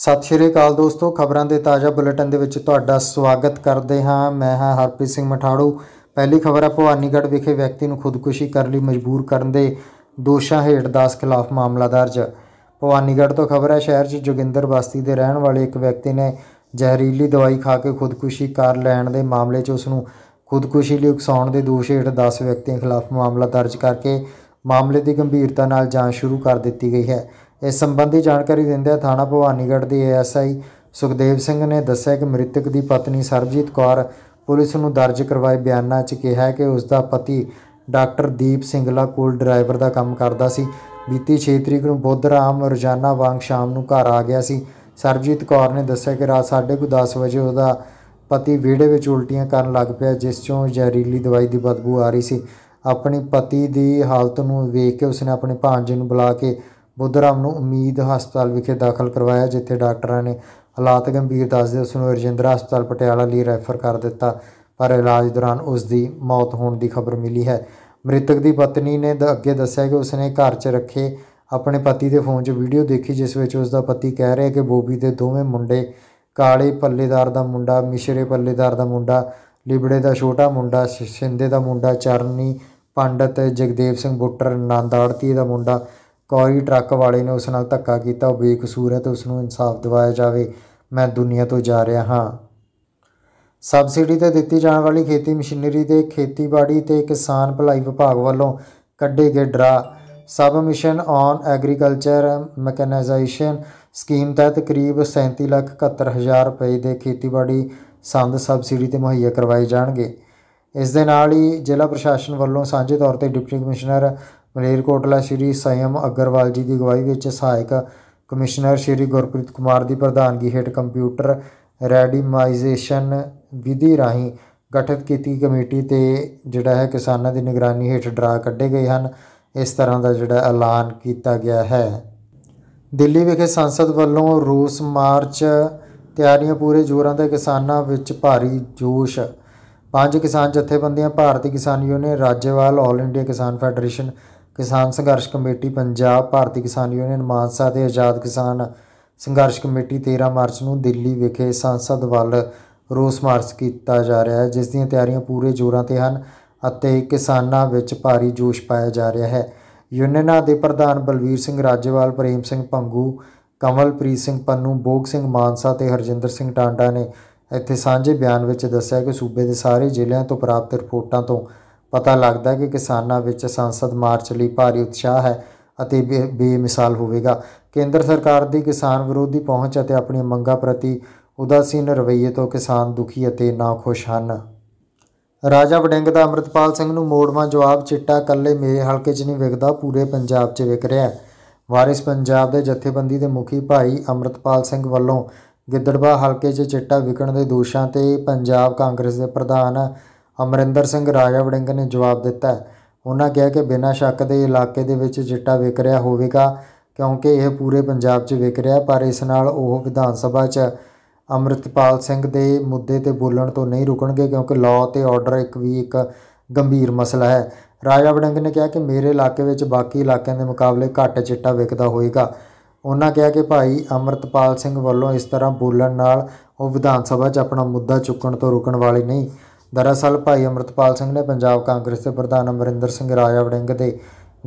ਸਤਿ ਸ਼੍ਰੀ ਅਕਾਲ ਦੋਸਤੋ ਖਬਰਾਂ ਦੇ ਤਾਜ਼ਾ ਬੁਲੇਟਿਨ ਦੇ ਵਿੱਚ ਤੁਹਾਡਾ ਸਵਾਗਤ ਕਰਦੇ ਹਾਂ ਮੈਂ ਹਾਂ ਹਰਪ੍ਰੀਤ ਸਿੰਘ ਮਠਾੜੂ ਪਹਿਲੀ ਖਬਰ ਹੈ ਭਵਾਨੀਗੜ੍ਹ ਵਿਖੇ ਵਿਅਕਤੀ ਨੂੰ ਖੁਦਕੁਸ਼ੀ ਕਰਨ ਲਈ ਮਜਬੂਰ ਕਰਨ ਦੇ ਦੋਸ਼ਾਂ ਹੇਠ 10 ਖਿਲਾਫ ਮਾਮਲਾ ਦਰਜ ਭਵਾਨੀਗੜ੍ਹ ਤੋਂ ਖਬਰ ਹੈ ਸ਼ਹਿਰ 'ਚ ਜੋਗਿੰਦਰ ਬਸਤੀ ਦੇ ਰਹਿਣ ਵਾਲੇ ਇੱਕ ਵਿਅਕਤੀ ਨੇ ਜ਼ਹਿਰੀਲੀ ਦਵਾਈ ਖਾ ਕੇ ਖੁਦਕੁਸ਼ੀ ਕਰ ਲੈਣ ਦੇ ਮਾਮਲੇ 'ਚ ਉਸ ਨੂੰ ਖੁਦਕੁਸ਼ੀ ਲਈ ਉਕਸਾਉਣ ਦੇ ਦੋਸ਼ ਹੇਠ 10 ਵਿਅਕਤੀਆਂ ਖਿਲਾਫ ਮਾਮਲਾ ਦਰਜ ਕਰਕੇ ਮਾਮਲੇ ਦੀ ਗੰਭੀਰਤਾ ਨਾਲ ਜਾਂਚ ਸ਼ੁਰੂ ਕਰ ਦਿੱਤੀ ਗਈ ਹੈ ਇਸ ਸੰਬੰਧੀ ਜਾਣਕਾਰੀ ਦਿੰਦਿਆਂ ਥਾਣਾ ਭਵਾਨੀਗੜ੍ਹ ਦੇ ਐਸਆਈ ਸੁਖਦੇਵ ਸਿੰਘ ਨੇ ਦੱਸਿਆ ਕਿ ਮ੍ਰਿਤਕ ਦੀ ਪਤਨੀ ਸਰਬਜੀਤ ਕੌਰ ਪੁਲਿਸ ਨੂੰ ਦਰਜ ਕਰਵਾਏ ਬਿਆਨਾਂ 'ਚ ਕਿਹਾ ਹੈ ਕਿ ਉਸ ਦਾ ਪਤੀ ਡਾਕਟਰ ਦੀਪ ਸਿੰਘਲਾ ਕੋਲ ਡਰਾਈਵਰ ਦਾ ਕੰਮ ਕਰਦਾ ਸੀ ਬੀਤੀ 6 ਤਰੀਕ ਨੂੰ ਬੁੱਧ ਰਾਮ ਰੋਜ਼ਾਨਾ ਵਾਂਗ ਸ਼ਾਮ ਨੂੰ ਘਰ ਆ ਗਿਆ ਸੀ ਸਰਬਜੀਤ ਕੌਰ ਨੇ ਦੱਸਿਆ ਕਿ ਰਾਤ 10:30 ਵਜੇ ਉਹਦਾ ਪਤੀ ਵਿੜੇ ਵਿੱਚ ਉਲਟੀਆਂ ਕਰਨ ਲੱਗ ਪਿਆ ਜਿਸ ਚੋਂ ਜ਼ਹਿਰੀਲੀ ਦਵਾਈ ਦੀ ਬਦਬੂ ਆ ਰਹੀ ਸੀ ਆਪਣੀ ਪਤੀ ਦੀ ਹਾਲਤ ਨੂੰ ਵੇਖ ਕੇ ਉਸਨੇ ਆਪਣੇ ਭਾਂਜੇ ਨੂੰ ਬੁਲਾ ਕੇ ਬੁੱਧਰਾਮ ਨੂੰ ਉਮੀਦ ਹਸਪਤਾਲ ਵਿਖੇ ਦਾਖਲ ਕਰਵਾਇਆ ਜਿੱਥੇ ਡਾਕਟਰਾਂ ਨੇ ਹਾਲਾਤ ਗੰਭੀਰ ਦੱਸਦੇ ਉਸ ਨੂੰ ਰਜਿੰਦਰਾ ਹਸਪਤਾਲ ਪਟਿਆਲਾ ਲਈ ਰੈਫਰ ਕਰ ਦਿੱਤਾ ਪਰ ਇਲਾਜ ਦੌਰਾਨ ਉਸ ਦੀ ਮੌਤ ਹੋਣ ਦੀ ਖਬਰ ਮਿਲੀ ਹੈ ਮ੍ਰਿਤਕ ਦੀ ਪਤਨੀ ਨੇ ਅੱਗੇ ਦੱਸਿਆ ਕਿ ਉਸ ਨੇ ਘਰ 'ਚ ਰੱਖੇ ਆਪਣੇ ਪਤੀ ਦੇ ਫੋਨ 'ਚ ਵੀਡੀਓ ਦੇਖੀ ਜਿਸ ਵਿੱਚ ਉਸ ਦਾ ਪਤੀ ਕਹਿ ਰਿਹਾ ਕਿ ਬੋਬੀ ਦੇ ਦੋਵੇਂ ਮੁੰਡੇ ਕਾਲੇ ਪੱਲੇਦਾਰ ਦਾ ਮੁੰਡਾ ਮਿਸ਼ਰੇ ਪੱਲੇਦਾਰ ਦਾ ਮੁੰਡਾ ਲਿਬੜੇ ਦਾ ਛੋਟਾ ਮੁੰਡਾ ਸ਼ਿੰਦੇ ਦਾ ਮੁੰਡਾ ਚਰਨੀ ਪੰਡਤ ਜਗਦੇਵ ਸਿੰਘ ਬੁੱਟਰ ਨੰਦਾੜਤੀ ਦਾ ਮੁੰਡਾ ਕੌਰੀ ਟਰੱਕ ਵਾਲੇ ਨੇ ਉਸ ਨਾਲ ਧੱਕਾ ਕੀਤਾ ਉਹ ਬੇਕਸੂਰ ਹੈ ਤੇ ਉਸ ਨੂੰ ਇਨਸਾਫ ਦਿਵਾਇਆ ਜਾਵੇ ਮੈਂ ਦੁਨੀਆ ਤੋਂ ਜਾ ਰਿਹਾ ਹਾਂ ਸਬਸਿਡੀ ਤੇ ਦਿੱਤੀ ਜਾਣ ਵਾਲੀ ਖੇਤੀ ਮਸ਼ੀਨਰੀ ਤੇ ਖੇਤੀਬਾੜੀ ਤੇ ਕਿਸਾਨ ਭਲਾਈ ਵਿਭਾਗ ਵੱਲੋਂ ਕੱਢੇ ਗਏ draw sub mission on agriculture mechanisation scheme ਤਹਿਤ ਕਰੀਬ 37 ਲੱਖ 71 ਹਜ਼ਾਰ ਰੁਪਏ ਦੇ ਖੇਤੀਬਾੜੀ ਸੰਦ ਸਬਸਿਡੀ ਤੇ ਮੁਹੱਈਆ ਕਰਵਾਏ ਜਾਣਗੇ ਇਸ ਦੇ ਨਾਲ ਹੀ ਜ਼ਿਲ੍ਹਾ ਪ੍ਰਸ਼ਾਸਨ ਵੱਲੋਂ ਸਾਂਝੇ ਤੌਰ ਤੇ ਡਿਪਟੀ ਕਮਿਸ਼ਨਰ ਕੋਟਲਾ ਸ਼੍ਰੀ ਸਯਮ ਅਗਰਵਾਲ ਜੀ ਦੀ ਗਵਾਹੀ ਵਿੱਚ ਸਹਾਇਕ ਕਮਿਸ਼ਨਰ ਸ਼੍ਰੀ ਗੁਰਪ੍ਰੀਤ ਕੁਮਾਰ ਦੀ ਪ੍ਰਧਾਨਗੀ ਹੇਠ ਕੰਪਿਊਟਰ ਰੈਡੀਮਾਈਜ਼ੇਸ਼ਨ ਵਿਧੀ ਰਾਹੀਂ ਗਠਿਤ ਕੀਤੀ ਕਮੇਟੀ ਤੇ ਜਿਹੜਾ ਹੈ ਕਿਸਾਨਾਂ ਦੀ ਨਿਗਰਾਨੀ ਹੇਠ ਡਰਾ ਕੱਢੇ ਗਏ ਹਨ ਇਸ ਤਰ੍ਹਾਂ ਦਾ ਜਿਹੜਾ ਐਲਾਨ ਕੀਤਾ ਗਿਆ ਹੈ ਦਿੱਲੀ ਵਿਖੇ ਸੰਸਦ ਵੱਲੋਂ ਰੂਸ ਮਾਰਚ ਤਿਆਰੀਆਂ ਪੂਰੇ ਜ਼ੋਰਾਂ ਤੇ ਕਿਸਾਨਾਂ ਵਿੱਚ ਭਾਰੀ ਜੋਸ਼ ਪੰਜ ਕਿਸਾਨ ਜਥੇਬੰਦੀਆਂ Bharti Kisan union Rajewal all India Kisan federation Kisan Sangharsh committee Punjab ਭਾਰਤੀ ਕਿਸਾਨ ਯੂਨੀਅਨ ਮਾਨਸਾ ਤੇ ਆਜ਼ਾਦ ਕਿਸਾਨ ਸੰਘਰਸ਼ ਕਮੇਟੀ 13 ਮਾਰਚ ਨੂੰ ਦਿੱਲੀ ਵਿਖੇ ਸੰਸਦ ਵੱਲ ਰੋਸ ਮਾਰਚ ਕੀਤਾ ਜਾ ਰਿਹਾ ਹੈ ਜਿਸ ਦੀਆਂ ਤਿਆਰੀਆਂ ਪੂਰੇ ਜ਼ੋਰਾਂ ਤੇ ਹਨ ਅਤੇ ਕਿਸਾਨਾਂ ਵਿੱਚ ਭਾਰੀ ਜੋਸ਼ ਪਾਇਆ ਜਾ ਰਿਹਾ ਹੈ ਯੂਨੀਅਨਾਂ ਦੇ ਪ੍ਰਧਾਨ ਬਲਵੀਰ ਸਿੰਘ ਰਾਜੇਵਾਲ ਪ੍ਰੇਮ ਸਿੰਘ ਪੰਗੂ ਕਮਲਪ੍ਰੀਤ ਸਿੰਘ ਪੰਨੂ ਬੋਗ ਸਿੰਘ ਮਾਨਸਾ ਤੇ ਹਰਜਿੰਦਰ ਸਿੰਘ ਟਾਂਡਾ ਨੇ ਇੱਥੇ ਸਾਂਝੇ ਬਿਆਨ ਵਿੱਚ ਦੱਸਿਆ ਕਿ ਸੂਬੇ ਦੇ ਸਾਰੇ ਜ਼ਿਲ੍ਹਿਆਂ ਤੋਂ ਪ੍ਰਾਪਤ ਰਿਪੋਰਟਾਂ ਤੋਂ ਪਤਾ ਲੱਗਦਾ ਕਿ ਕਿਸਾਨਾਂ ਵਿੱਚ ਸੰਸਦ ਮਾਰਚ ਲਈ ਭਾਰੀ ਉਤਸ਼ਾਹ ਹੈ ਅਤੇ ਬੇਮਿਸਾਲ ਹੋਵੇਗਾ ਕੇਂਦਰ ਸਰਕਾਰ ਦੀ ਕਿਸਾਨ ਵਿਰੋਧੀ ਪਹੁੰਚ ਅਤੇ ਆਪਣੀ ਮੰਗਾਂ ਪ੍ਰਤੀ ਉਦਾਸੀਨ ਰਵੱਈਏ ਤੋਂ ਕਿਸਾਨ ਦੁਖੀ ਅਤੇ ਨਾਖੁਸ਼ ਹਨ ਰਾਜਾ ਵਡਿੰਗ ਦਾ ਅਮਰਤਪਾਲ ਸਿੰਘ ਨੂੰ ਮੋੜਵਾ ਜਵਾਬ ਚਿੱਟਾ ਕੱਲੇ ਮੇਰੇ ਹਲਕੇ 'ਚ ਨਹੀਂ ਵਿਕਦਾ ਪੂਰੇ ਪੰਜਾਬ 'ਚ ਵਿਕ ਰਿਹਾ ਹੈ ਵਾਰਿਸ ਪੰਜਾਬ ਦੇ ਜਥੇਬੰਦੀ ਦੇ ਮੁਖੀ ਭਾਈ ਅਮਰਤਪਾਲ ਸਿੰਘ ਵੱਲੋਂ ਗਿੱਦੜਬਾ ਹਲਕੇ 'ਚ ਚਿੱਟਾ ਵਿਕਣ ਦੇ ਦੋਸ਼ਾਂ ਤੇ ਪੰਜਾਬ ਕਾਂਗਰਸ ਦੇ ਪ੍ਰਧਾਨ ਅਮਰਿੰਦਰ ਸਿੰਘ ਰਾਜਾ ਵੜਿੰਗ ਨੇ ਜਵਾਬ ਦਿੱਤਾ ਉਹਨਾਂ ਕਿਹਾ ਕਿ ਬਿਨਾਂ ਸ਼ੱਕ ਦੇ ਇਲਾਕੇ ਦੇ ਵਿੱਚ ਚਿੱਟਾ ਵਿਕ ਰਿਹਾ ਹੋਵੇਗਾ ਕਿਉਂਕਿ ਇਹ ਪੂਰੇ ਪੰਜਾਬ 'ਚ ਵਿਕ ਰਿਹਾ ਪਰ ਇਸ ਨਾਲ ਉਹ ਵਿਧਾਨ ਸਭਾ 'ਚ ਅਮਰਿਤਪਾਲ ਸਿੰਘ ਦੇ ਮੁੱਦੇ ਤੇ ਬੋਲਣ ਤੋਂ ਨਹੀਂ ਰੁਕਣਗੇ ਕਿਉਂਕਿ ਲਾਅ ਤੇ ਆਰਡਰ ਇੱਕ ਵੀ ਇੱਕ ਗੰਭੀਰ ਮਸਲਾ ਹੈ ਰਾਜਾ ਵੜਿੰਗ ਨੇ ਕਿਹਾ ਕਿ ਮੇਰੇ ਇਲਾਕੇ ਵਿੱਚ ਬਾਕੀ ਇਲਾਕਿਆਂ ਦੇ ਮੁਕਾਬਲੇ ਘੱਟ ਚਿੱਟਾ ਵਿਕਦਾ ਹੋਵੇਗਾ ਉਹਨਾਂ ਕਿਹਾ ਕਿ ਭਾਈ ਅਮਰਿਤਪਾਲ ਸਿੰਘ ਵੱਲੋਂ ਇਸ ਤਰ੍ਹਾਂ ਬੋਲਣ ਨਾਲ ਉਹ ਵਿਧਾਨ ਸਭਾ 'ਚ ਆਪਣਾ ਮੁੱਦਾ ਚੁੱਕਣ ਤੋਂ ਰੁਕਣ ਵਾਲੇ ਨਹੀਂ ਦਰਅਸਲ ਭਾਈ ਅਮਰਤਪਾਲ ਸਿੰਘ ਨੇ ਪੰਜਾਬ ਕਾਂਗਰਸ ਦੇ ਪ੍ਰਧਾਨ ਅਮਰਿੰਦਰ ਸਿੰਘ ਰਾਜਾ ਵੜਿੰਗ ਦੇ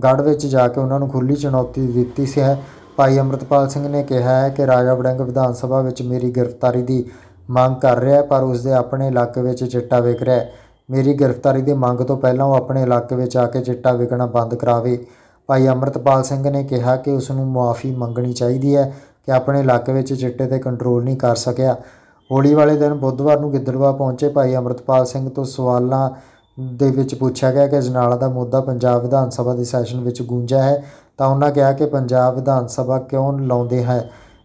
ਗੜ ਵਿੱਚ ਜਾ ਕੇ ਉਹਨਾਂ ਨੂੰ ਖੁੱਲੀ ਚੁਣੌਤੀ ਦਿੱਤੀ ਸੀ ਹੈ ਭਾਈ ਅਮਰਤਪਾਲ ਸਿੰਘ ਨੇ ਕਿਹਾ ਹੈ ਕਿ ਰਾਜਾ ਵੜਿੰਗ ਵਿਧਾਨ ਸਭਾ ਵਿੱਚ ਮੇਰੀ ਗ੍ਰਿਫਤਾਰੀ ਦੀ ਮੰਗ ਕਰ ਰਿਹਾ ਹੈ ਪਰ ਉਸ ਦੇ ਆਪਣੇ ਇਲਾਕੇ ਵਿੱਚ ਚਿੱਟਾ ਵਿਕ ਰਿਹਾ ਹੈ ਮੇਰੀ ਗ੍ਰਿਫਤਾਰੀ ਦੀ ਮੰਗ ਤੋਂ ਪਹਿਲਾਂ ਉਹ ਆਪਣੇ ਇਲਾਕੇ ਵਿੱਚ ਆ ਕੇ ਚਿੱਟਾ ਵਿਕਣਾ ਬੰਦ ਕਰਾਵੇ ਭਾਈ ਅਮਰਤਪਾਲ ਸਿੰਘ ਨੇ ਕਿਹਾ ਕਿ ਉਸ ਨੂੰ ਮਾਫੀ ਮੰਗਣੀ ਚਾਹੀਦੀ ਹੈ ਕਿ ਆਪਣੇ ਇਲਾਕੇ ਵਿੱਚ ਚਿੱਟੇ ਤੇ ਕੰਟਰੋਲ ਨਹੀਂ ਕਰ ਸਕਿਆ ਹੋਲੀ ਵਾਲੇ ਦਿਨ ਬੁੱਧਵਾਰ ਨੂੰ ਗਿੱਦੜਵਾ ਪਹੁੰਚੇ ਭਾਈ ਅਮਰਤਪਾਲ ਸਿੰਘ ਤੋਂ ਸਵਾਲਾਂ ਦੇ ਵਿੱਚ ਪੁੱਛਿਆ ਗਿਆ ਕਿ ਜਨਾਲਾ ਦਾ ਮੁੱਦਾ ਪੰਜਾਬ ਵਿਧਾਨ ਸਭਾ ਦੇ ਸੈਸ਼ਨ ਵਿੱਚ ਗੂੰਜਿਆ ਹੈ ਤਾਂ ਉਹਨਾਂ ਕਿਹਾ ਕਿ ਪੰਜਾਬ ਵਿਧਾਨ ਸਭਾ ਕਿਉਂ ਲਾਉਂਦੇ ਹੈ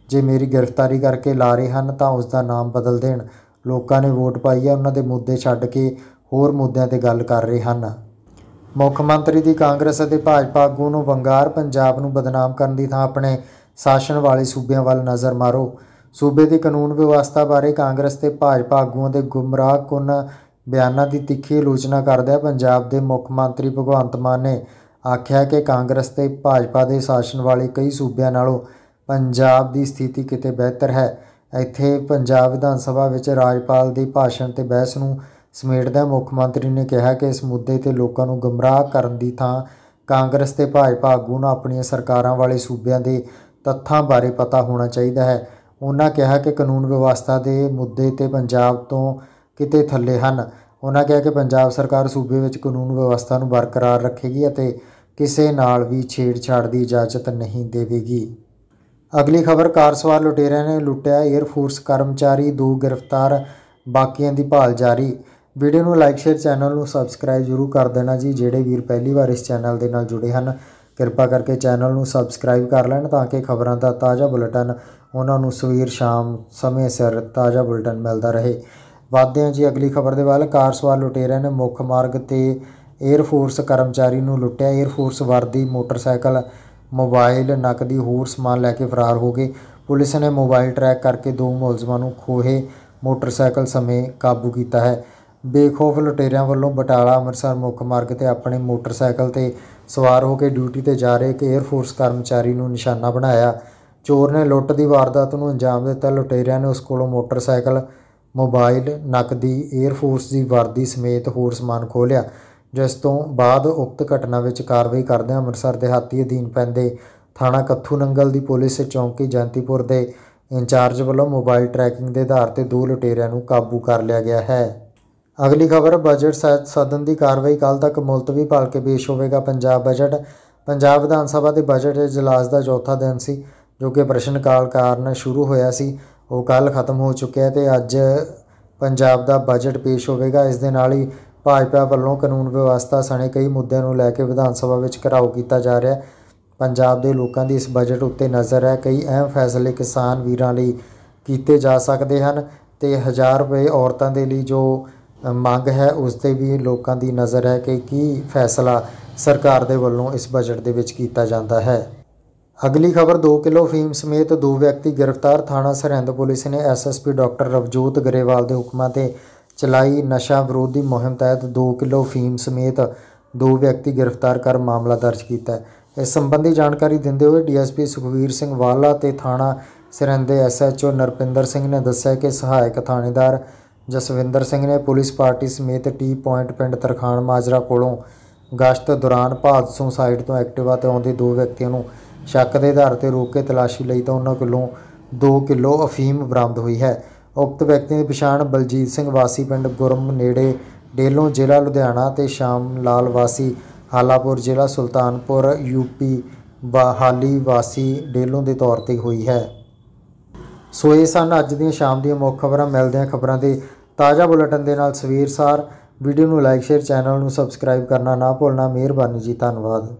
ਜੇ ਮੇਰੀ ਗ੍ਰਿਫਤਾਰੀ ਕਰਕੇ ਲਾ ਰਹੇ ਹਨ ਤਾਂ ਉਸ ਦਾ ਨਾਮ ਬਦਲ ਦੇਣ ਲੋਕਾਂ ਨੇ ਵੋਟ ਪਾਈ ਹੈ ਉਹਨਾਂ ਦੇ ਮੁੱਦੇ ਛੱਡ ਕੇ ਹੋਰ ਮੁੱਦਿਆਂ ਤੇ ਗੱਲ ਕਰ ਰਹੇ ਹਨ ਮੁੱਖ ਮੰਤਰੀ ਦੀ ਕਾਂਗਰਸ ਅਤੇ ਭਾਜਪਾ ਆਗੂ ਨੂੰ ਵੰਗਾਰ ਪੰਜਾਬ ਨੂੰ ਬਦਨਾਮ ਕਰਨ ਦੀ ਥਾਂ ਆਪਣੇ ਸ਼ਾਸਨ ਵਾਲੇ ਸੂਬਿਆਂ ਵੱਲ ਨਜ਼ਰ ਮਾਰੋ ਸੂਬੇ ਦੀ ਕਾਨੂੰਨ ਵਿਵਸਥਾ ਬਾਰੇ ਕਾਂਗਰਸ ਤੇ ਭਾਜਪਾ ਆਗੂਆਂ ਦੇ ਗੁੰਮਰਾਹਕੁਨ ਬਿਆਨਾਂ ਦੀ ਤਿੱਖੀ ਆਲੋਚਨਾ ਆ ਪੰਜਾਬ ਦੇ ਮੁੱਖ ਮੰਤਰੀ ਭਗਵੰਤ ਮਾਨ ਨੇ ਆਖਿਆ ਕਿ ਕਾਂਗਰਸ ਤੇ ਭਾਜਪਾ ਦੇ ਸ਼ਾਸਨ ਵਾਲੇ ਕਈ ਸੂਬਿਆਂ ਨਾਲੋਂ ਪੰਜਾਬ ਦੀ ਸਥਿਤੀ ਕਿਤੇ ਬਿਹਤਰ ਹੈ ਇੱਥੇ ਪੰਜਾਬ ਵਿਧਾਨ ਸਭਾ ਵਿੱਚ ਰਾਜਪਾਲ ਦੇ ਭਾਸ਼ਣ ਤੇ ਬਹਿਸ ਨੂੰ ਸਮੇਟਦਾ ਮੁੱਖ ਮੰਤਰੀ ਨੇ ਕਿਹਾ ਕਿ ਇਸ ਮੁੱਦੇ ਤੇ ਲੋਕਾਂ ਨੂੰ ਗਮਰਾਹ ਕਰਨ ਦੀ ਥਾਂ ਕਾਂਗਰਸ ਤੇ ਭਾਜਪਾ ਆਗੂ ਨੂੰ ਆਪਣੀਆਂ ਸਰਕਾਰਾਂ ਵਾਲੇ ਸੂਬਿਆਂ ਦੇ ਤੱਥਾਂ ਬਾਰੇ ਪਤਾ ਹੋਣਾ ਚਾਹੀਦਾ ਹੈ ਉਹਨਾਂ ਕਿਹਾ ਕਿ ਕਾਨੂੰਨ ਵਿਵਸਥਾ ਦੇ ਮੁੱਦੇ ਤੇ ਪੰਜਾਬ ਤੋਂ ਕਿਤੇ ਥੱਲੇ ਹਨ ਉਹਨਾਂ ਕਿਹਾ ਕਿ ਪੰਜਾਬ ਸਰਕਾਰ ਸੂਬੇ ਵਿੱਚ ਕਾਨੂੰਨ ਵਿਵਸਥਾ ਨੂੰ ਬਰਕਰਾਰ ਰੱਖੇਗੀ ਅਤੇ ਕਿਸੇ ਨਾਲ ਵੀ ਛੇੜਛਾੜ ਦੀ ਇਜਾਜ਼ਤ ਨਹੀਂ ਦੇਵੇਗੀ ਅਗਲੀ ਖਬਰ ਕਾਰ ਸਵਾਰ ਲੁਟੇਰਿਆਂ ਨੇ ਲੁੱਟਿਆ 에ਅਰ ਫੋਰਸ ਕਰਮਚਾਰੀ ਦੋ ਗ੍ਰਿਫਤਾਰ ਬਾਕੀਆਂ ਦੀ ਭਾਲ ਜਾਰੀ ਵੀਡੀਓ ਨੂੰ ਲਾਈਕ ਸ਼ੇਅਰ ਚੈਨਲ ਨੂੰ ਸਬਸਕ੍ਰਾਈਬ ਜ਼ਰੂਰ ਕਰ ਦੇਣਾ ਜੀ ਜਿਹੜੇ ਵੀਰ ਪਹਿਲੀ ਵਾਰ ਇਸ ਚੈਨਲ ਦੇ ਨਾਲ ਜੁੜੇ ਹਨ ਕਿਰਪਾ ਕਰਕੇ ਚੈਨਲ ਨੂੰ ਸਬਸਕ੍ਰਾਈਬ ਕਰ ਲੈਣ ਤਾਂ ਕਿ ਖਬਰਾਂ ਦਾ ਤਾਜ਼ਾ ਬੁਲੇਟਿਨ ਉਹਨਾਂ ਨੂੰ ਸਵੇਰ ਸ਼ਾਮ ਸਮੇਂ ਸਿਰ ਤਾਜ਼ਾ ਬੁਲੇਟਿਨ ਮਿਲਦਾ ਰਹੇ ਵਾਅਦੇ ਹਾਂ ਜੀ ਅਗਲੀ ਖਬਰ ਦੇ ਵੱਲ ਕਾਰ ਸਵਾਰ ਲੁਟੇਰਿਆਂ ਨੇ ਮੁੱਖ ਮਾਰਗ ਤੇ 에ਅਰ ਫੋਰਸ ਕਰਮਚਾਰੀ ਨੂੰ ਲੁੱਟਿਆ 에ਅਰ ਫੋਰਸ ਵਰਦੀ ਮੋਟਰਸਾਈਕਲ ਮੋਬਾਈਲ ਨਕਦੀ ਹੋਰ ਸਮਾਨ ਲੈ ਕੇ ਫਰਾਰ ਹੋ ਗਏ ਪੁਲਿਸ ਨੇ ਮੋਬਾਈਲ ਟਰੈਕ ਕਰਕੇ ਦੋ ਮੁਲਜ਼ਮਾਂ ਨੂੰ ਖੋਹੇ ਮੋਟਰਸਾਈਕਲ ਸਮੇਂ ਕਾਬੂ ਕੀਤਾ ਹੈ ਬੇਖੌਫ ਲੁਟੇਰਿਆਂ ਵੱਲੋਂ ਬਟਾਲਾ ਅੰਮ੍ਰਿਤਸਰ ਮੁੱਖ ਮਾਰਗ ਤੇ ਆਪਣੇ ਮੋਟਰਸਾਈਕਲ ਤੇ ਸਵਾਰ ਹੋ ਕੇ ਡਿਊਟੀ ਤੇ ਜਾ ਰਹੇ ਇੱਕ 에ਅਰ ਫੋਰਸ ਕਰਮਚਾਰੀ ਨੂੰ ਨਿਸ਼ਾਨਾ ਬਣਾਇਆ ਚੋਰ ਨੇ ਲੁੱਟ ਦੀ ਵਾਰਦਾਤ ਨੂੰ ਅੰਜਾਮ ਦਿੱਤਾ ਲੁਟੇਰਿਆਂ ਨੇ ਉਸ ਕੋਲੋਂ ਮੋਟਰਸਾਈਕਲ ਮੋਬਾਈਲ ਨਕਦੀ 에ਅਰ ਫੋਰਸ ਦੀ ਵਰਦੀ ਸਮੇਤ ਹੋਰ ਸਮਾਨ ਖੋਲਿਆ ਜਿਸ ਤੋਂ ਬਾਅਦ ਉਕਤ ਘਟਨਾ ਵਿੱਚ ਕਾਰਵਾਈ ਕਰਦੇ ਅੰਮ੍ਰਿਤਸਰ ਦੇ ਹਾਤੀ ਅਧੀਨ ਪੈਂਦੇ ਥਾਣਾ ਕੱਥੂ ਨੰਗਲ ਦੀ ਪੁਲਿਸ ਚੌਂਕੀ ਜੰਤੀਪੁਰ ਦੇ ਇੰਚਾਰਜ ਵੱਲੋਂ ਮੋਬਾਈਲ ਟਰੈਕਿੰਗ ਦੇ ਆਧਾਰ ਤੇ ਦੋ ਲੁਟੇਰਿਆਂ ਨੂੰ ਕਾਬੂ ਕਰ ਲਿਆ ਗਿਆ ਹੈ ਅਗਲੀ ਖਬਰ ਬਜਟ ਸਦਨ ਦੀ ਕਾਰਵਾਈ ਕੱਲ ਤੱਕ ਮੁਲਤਵੀ ਭਾਲ ਕੇ ਪੇਸ਼ ਹੋਵੇਗਾ ਪੰਜਾਬ ਬਜਟ ਪੰਜਾਬ ਵਿਧਾਨ ਸਭਾ ਦੇ ਬਜਟ ਇਜਲਾਸ ਦਾ ਚੌਥਾ ਦਿਨ ਸੀ ਜੋ ਕਿ ਪ੍ਰਸ਼ਨ ਕਾਲ ਕਾਰਨ ਸ਼ੁਰੂ ਹੋਇਆ ਸੀ ਉਹ ਕੱਲ ਖਤਮ ਹੋ ਚੁੱਕਿਆ ਤੇ ਅੱਜ ਪੰਜਾਬ ਦਾ ਬਜਟ ਪੇਸ਼ ਹੋਵੇਗਾ ਇਸ ਦੇ ਨਾਲ ਹੀ ਭਾਜਪਾ ਵੱਲੋਂ ਕਾਨੂੰਨ ਵਿਵਸਥਾ ਸਣੇ ਕਈ ਮੁੱਦਿਆਂ ਨੂੰ ਲੈ ਕੇ ਵਿਧਾਨ ਸਭਾ ਵਿੱਚ ਘਰਾਉ ਕੀਤਾ ਜਾ ਰਿਹਾ ਪੰਜਾਬ ਦੇ ਲੋਕਾਂ ਦੀ ਇਸ ਬਜਟ ਉੱਤੇ ਨਜ਼ਰ ਹੈ ਕਈ ਅਹਿਮ ਫੈਸਲੇ ਕਿਸਾਨ ਵੀਰਾਂ ਲਈ ਕੀਤੇ ਜਾ ਸਕਦੇ ਹਨ ਤੇ 1000 ਰੁਪਏ ਔਰਤਾਂ ਦੇ ਲਈ ਜੋ ਮੰਗ ਹੈ ਉਸ ਤੇ ਵੀ ਲੋਕਾਂ ਦੀ ਨਜ਼ਰ ਹੈ ਕਿ ਕੀ ਫੈਸਲਾ ਸਰਕਾਰ ਦੇ ਵੱਲੋਂ ਇਸ ਬਜਟ ਦੇ ਵਿੱਚ ਕੀਤਾ ਜਾਂਦਾ ਹੈ ਅਗਲੀ ਖਬਰ 2 ਕਿਲੋ ਫੀਮ ਸਮੇਤ ਦੋ ਵਿਅਕਤੀ ਗ੍ਰਿਫਤਾਰ ਥਾਣਾ ਸਰਹੰਦ ਪੁਲਿਸ ਨੇ ਐਸਐਸਪੀ ਡਾਕਟਰ ਰਵਜੋਤ ਗਰੇਵਾਲ ਦੇ ਹੁਕਮਾਂ ਤੇ ਚਲਾਈ ਨਸ਼ਾ ਵਿਰੋਧੀ ਮੁਹਿੰਮ ਤਹਿਤ 2 ਕਿਲੋ ਫੀਮ ਸਮੇਤ ਦੋ ਵਿਅਕਤੀ ਗ੍ਰਿਫਤਾਰ ਕਰ ਮਾਮਲਾ ਦਰਜ ਕੀਤਾ ਹੈ ਇਸ ਸੰਬੰਧੀ ਜਾਣਕਾਰੀ ਦਿੰਦੇ ਹੋਏ ਡੀਐਸਪੀ ਸੁਖਵੀਰ ਸਿੰਘ ਵਾਲਾ ਤੇ ਥਾਣਾ ਸਰਹੰਦ ਦੇ ਐਸਐਚਓ ਨਰਪਿੰਦਰ ਸਿੰਘ ਨੇ ਦੱਸਿਆ ਕਿ ਸਹਾਇਕ ਥਾਣੇਦਾਰ ਜਸਵਿੰਦਰ ਸਿੰਘ ਨੇ ਪੁਲਿਸ ਪਾਰਟੀ ਸਮੇਤ ਟੀ ਪੁਆਇੰਟ ਪਿੰਡ ਤਰਖਾਨ ਮਾਜਰਾ ਕੋਲੋਂ ਗਸ਼ਤ ਦੌਰਾਨ ਭਾਦਸੋਂ ਸਾਈਡ ਤੋਂ ਐਕਟਿਵਾ ਤੇ ਆਉਂਦੇ ਦੋ ਵਿਅਕਤੀਆਂ ਨੂੰ ਸ਼ੱਕ ਦੇ ਆਧਾਰ ਤੇ ਰੋਕ ਕੇ ਤਲਾਸ਼ੀ ਲਈ ਤਾਂ ਉਹਨਾਂ ਕੋਲੋਂ 2 ਕਿਲੋ ਅਫੀਮ ਬਰਾਮਦ ਹੋਈ ਹੈ ਉਕਤ ਵਿਅਕਤੀ ਦੀ ਪਛਾਣ ਬਲਜੀਤ ਸਿੰਘ ਵਾਸੀ ਪਿੰਡ ਗੁਰਮ ਨੇੜੇ ਡੇਲੋਂ ਜ਼ਿਲ੍ਹਾ ਲੁਧਿਆਣਾ ਤੇ ਸ਼ਾਮ ਲਾਲ ਵਾਸੀ ਹਾਲਾਪੁਰ ਜ਼ਿਲ੍ਹਾ ਸੁਲਤਾਨਪੁਰ ਯੂਪੀ ਬਹਾਲੀ ਵਾਸੀ ਡੇਲੋਂ ਦੇ ਤੌਰ ਤੇ ਹੋਈ ਹੈ ਸੋ ਇਹ ਸਨ ਅੱਜ ਦੀਆਂ ਸ਼ਾਮ ਦੀਆਂ ਮੁੱਖ ਖਬਰਾਂ ਮਿਲਦੇ ਆ ਖਬਰਾਂ ਦੇ ਤਾਜ਼ਾ ਬੁਲੇਟਿਨ ਦੇ ਨਾਲ ਸਵੇਰ ਸਾਰ ਵੀਡੀਓ ਨੂੰ ਲਾਈਕ ਸ਼ੇਅਰ ਚੈਨਲ ਨੂੰ ਸਬਸਕ੍ਰਾਈਬ ਕਰਨਾ ਨਾ ਭੁੱਲਣਾ ਮਿਹਰਬਾਨੀ ਜੀ ਧੰਨਵਾਦ